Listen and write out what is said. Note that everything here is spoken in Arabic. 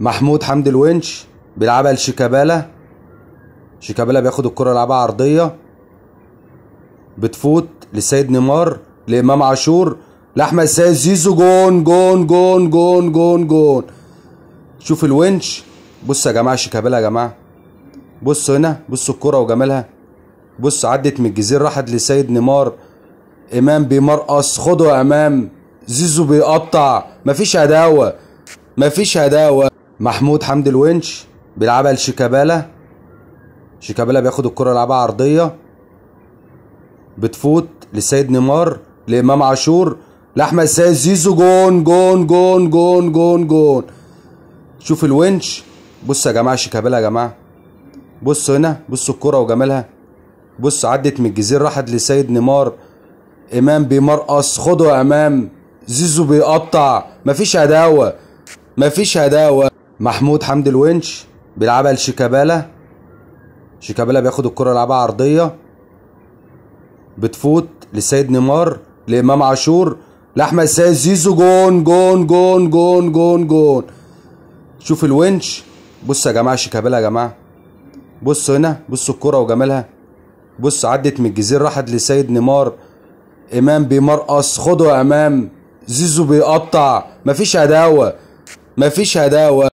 محمود حمد الونش بيلعبها لشيكابالا شيكابالا بياخد الكرة يلعبها عرضية بتفوت لسيد نيمار لإمام عاشور لأحمد السيد زيزو جون جون جون جون جون جون شوف الونش بص يا جماعة شيكابالا يا جماعة بصوا هنا بصوا الكرة وجمالها بص عدت من الجزيرة راحت لسيد نيمار إمام بيمرقص خده يا إمام زيزو بيقطع مفيش هداوة مفيش هداوة محمود حمد الونش بيلعبها لشيكابالا شيكابالا بياخد الكرة يلعبها عرضية بتفوت لسيد نيمار لإمام عاشور لأحمد السيد زيزو جون جون جون جون جون جون شوف الونش بص يا جماعة شيكابالا يا جماعة بص هنا بص الكرة وجمالها بص عدت من الجزيرة راحت لسيد نيمار إمام بيمرقص خده يا إمام زيزو بيقطع مفيش عداوة مفيش عداوة محمود حمد الونش بيلعبها لشيكابالا شيكابالا بياخد الكرة يلعبها عرضية بتفوت لسيد نيمار لإمام عاشور لأحمد السيد زيزو جون جون جون جون جون جون شوف الونش بص يا جماعة شيكابالا يا جماعة بص هنا بص الكرة وجمالها بص عدت من الجزيره راحت لسيد نيمار إمام بيمرقص خده يا إمام زيزو بيقطع مفيش هداوة مفيش هداوة